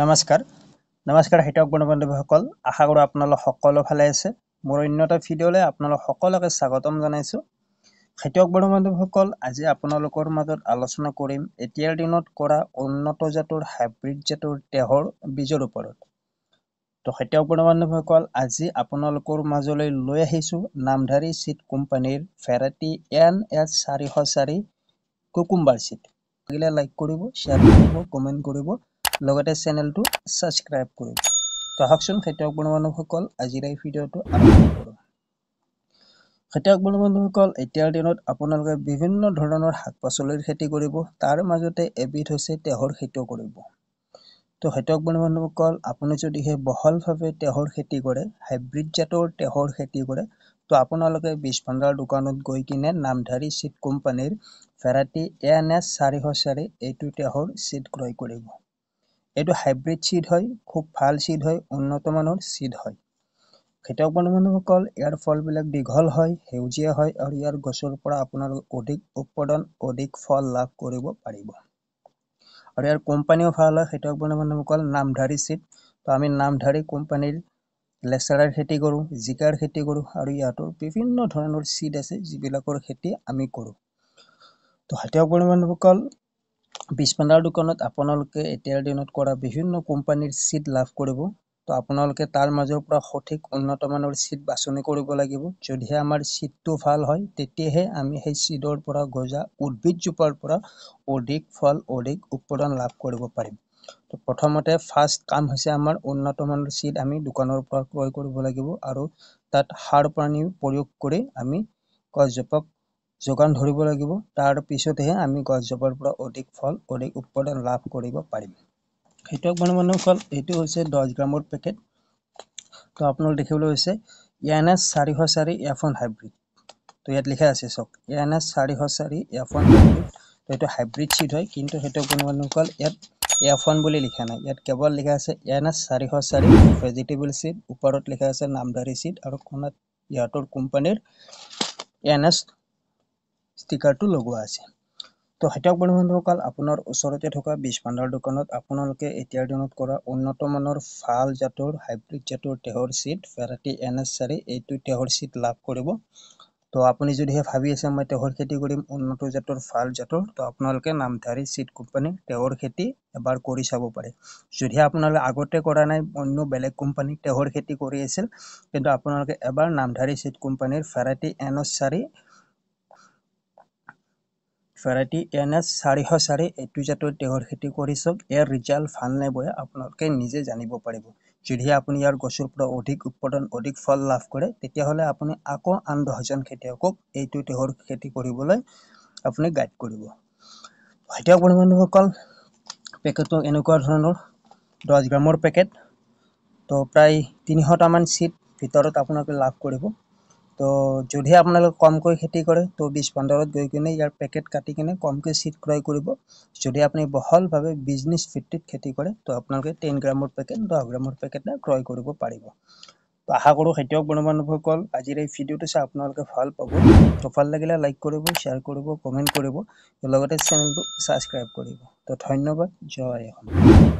নমস্কাৰ নমস্কাৰ হিতক বন্ধু বান্ধৱীসকল আশা কৰোঁ আপোনালোক সকলো ভালে আছে মোৰ অন্য এটা ভিডিঅ'লৈ আপোনালোক সকলোকে স্বাগতম জনাইছোঁ খেতিয়ক বন্ধু বান্ধৱীসকল আজি আপোনালোকৰ মাজত আলোচনা কৰিম এতিয়াৰ দিনত কৰা উন্নত জাতৰ হাইব্ৰিড জাতৰ দেহৰ বীজৰ ওপৰত তো খেতিয়ক বন্ধু বান্ধৱীসকল আজি আপোনালোকৰ মাজলৈ লৈ আহিছোঁ নামধাৰী চিট কোম্পানীৰ ভেৰাইটি এন এছ চাৰিশ চাৰি কুকুম্বাৰ চিট লাগিলে লাইক কৰিব শ্বেয়াৰ কৰিব কমেণ্ট কৰিব লগতে চেনেলটো ছাবস্ক্ৰাইব কৰিব তো আহকচোন খেতিয়ক বন্ধুবান্ধৱসকল আজিৰ এই ভিডিঅ'টো আৰম্ভ কৰোঁ খেতিয়ক বন্ধু বান্ধৱসকল এতিয়াৰ দিনত আপোনালোকে বিভিন্ন ধৰণৰ শাক পাচলিৰ খেতি কৰিব তাৰ মাজতে এবিধ হৈছে তেহৰ খেতিও কৰিব তো খেতিয়ক বন্ধু বান্ধৱসকল আপুনি যদিহে বহলভাৱে তেহৰ খেতি কৰে হাইব্ৰিড জাতৰ তেহৰ খেতি কৰে তো আপোনালোকে বিছ পোন্ধৰ দোকানত গৈ কিনে নামধাৰী চিট কোম্পানীৰ ভেৰাইটি এ এন এছ চাৰিশ চাৰি এইটো তেহৰ চিট ক্ৰয় কৰিব এইটো হাইব্ৰিড ছিড হয় খুব ভাল ছিড হয় উন্নতমানৰ ছিড হয় খেতিয়ক মানুহসকল ইয়াৰ ফলবিলাক দীঘল হয় সেউজীয়া হয় আৰু ইয়াৰ গছৰ পৰা আপোনাৰ অধিক উৎপাদন অধিক ফল লাভ কৰিব পাৰিব আৰু ইয়াৰ কোম্পানীও ভাল হয় খেতিয়ক বন্ধু বান্ধৱসকল নামধাৰী ছিড তো আমি নামধাৰী কোম্পানীৰ লেচেৰাৰ খেতি কৰোঁ জিকাৰ খেতি কৰোঁ আৰু ইয়াতো বিভিন্ন ধৰণৰ ছিড আছে যিবিলাকৰ খেতি আমি কৰোঁ তো খেতিয়ক বন্ধু বান্ধৱসকল পিছপেলাৰ দোকানত আপোনালোকে এতিয়াৰ দিনত কৰা বিভিন্ন কোম্পানীৰ ছিট লাভ কৰিব তো আপোনালোকে তাৰ মাজৰ পৰা সঠিক উন্নতমানৰ ছিট বাছনি কৰিব লাগিব যদিহে আমাৰ ছিটটো ভাল হয় তেতিয়াহে আমি সেই চিটৰ পৰা গজা উদ্ভিদজোপাৰ পৰা অধিক ফল অধিক উৎপাদন লাভ কৰিব পাৰিম তো প্ৰথমতে ফাৰ্ষ্ট কাম হৈছে আমাৰ উন্নতমানৰ ছিট আমি দোকানৰ পৰা ক্ৰয় কৰিব লাগিব আৰু তাত সাৰ পানী প্ৰয়োগ কৰি আমি গছজোপাক যোগান ধৰিব লাগিব তাৰ পিছতহে আমি গছজোপাৰ পৰা অধিক ফল অধিক উৎপাদন লাভ কৰিব পাৰিম খেতিয়ক মানে মানুহ ফল এইটো হৈছে দহ গ্ৰামৰ পেকেট তো আপোনালোকে দেখিবলৈ হৈছে এন এছ চাৰিশ চাৰি এফ ওৱান হাইব্ৰিড তো ইয়াত লিখা আছে চাওক এন এছ চাৰিশ চাৰি এফ ওৱান হাইব্ৰিড তো এইটো হাইব্ৰিড ছিড হয় কিন্তু সেইটো কোনোবা নোকোৱাল ইয়াত এফ ওৱান বুলি লিখা নাই ইয়াত কেৱল লিখা আছে এন এছ চাৰিশ চাৰি ভেজিটেবল ছিড ওপৰত লিখা আছে নামধাৰী ছিড আৰু কোনাত ইহঁতৰ কোম্পানীৰ এন এছ ষ্টিকাৰটো লগোৱা আছে তো হাইটক বন্ধু বান্ধৱসকল আপোনাৰ ওচৰতে থকা বিছ পোন্ধৰ দোকানত আপোনালোকে এতিয়াৰ দিনত কৰা উন্নত মানৰ ফাল জাতৰ হাইব্ৰিড জাতৰ তেহৰ ছিট ভেৰাইটি এন এছ চাৰি এইটো তেহৰ ছিট লাভ কৰিব তো আপুনি যদিহে ভাবি আছে মই তেহৰ খেতি কৰিম উন্নত জাতৰ ফাল জাতৰ তো আপোনালোকে নামধাৰী ছিট কোম্পানী তেহৰ খেতি এবাৰ কৰি চাব পাৰে যদিহে আপোনালোকে আগতে কৰা নাই অন্য বেলেগ কোম্পানীক তেহৰ খেতি কৰি আছিল কিন্তু আপোনালোকে এবাৰ নামধাৰী ছিট কোম্পানীৰ ভেৰাইটি এন এছ চাৰি ভেৰাইটি এন এছ চাৰিশ চাৰি এইটো জাতৰ তেওঁৰ খেতি কৰি চাওক ইয়াৰ ৰিজাল্ট ভাল নে বেয়া আপোনালোকে নিজে জানিব পাৰিব যদিহে আপুনি ইয়াৰ গছৰ পৰা অধিক উৎপাদন অধিক ফল লাভ কৰে তেতিয়াহ'লে আপুনি আকৌ আন দহজন খেতিয়কক এইটো তেওঁৰ খেতি কৰিবলৈ আপুনি গাইড কৰিব খেতিয়ক বন্ধু বান্ধৱসকল পেকেটটো এনেকুৱা ধৰণৰ দহ গ্ৰামৰ পেকেট তো প্ৰায় তিনিশটামান চিট ভিতৰত আপোনালোকে লাভ কৰিব তো যদিহে আপোনালোকে কমকৈ খেতি কৰে তো বিছ পোন্ধৰত গৈ কিনে ইয়াৰ পেকেট কাটি কিনে কমকৈ চিট ক্ৰয় কৰিব যদি আপুনি বহলভাৱে বিজনেছ ভিত্তিত খেতি কৰে তো আপোনালোকে টেন গ্ৰামৰ পেকেট দহ গ্ৰামৰ পেকেট ক্ৰয় কৰিব পাৰিব তো আশা কৰোঁ খেতিয়ক বন মানুহসকল আজিৰ এই ভিডিঅ'টো চাই আপোনালোকে ভাল পাব তো ভাল লাগিলে লাইক কৰিব শ্বেয়াৰ কৰিব কমেণ্ট কৰিব লগতে চেনেলটো ছাবস্ক্ৰাইব কৰিব তো ধন্যবাদ জয় অসম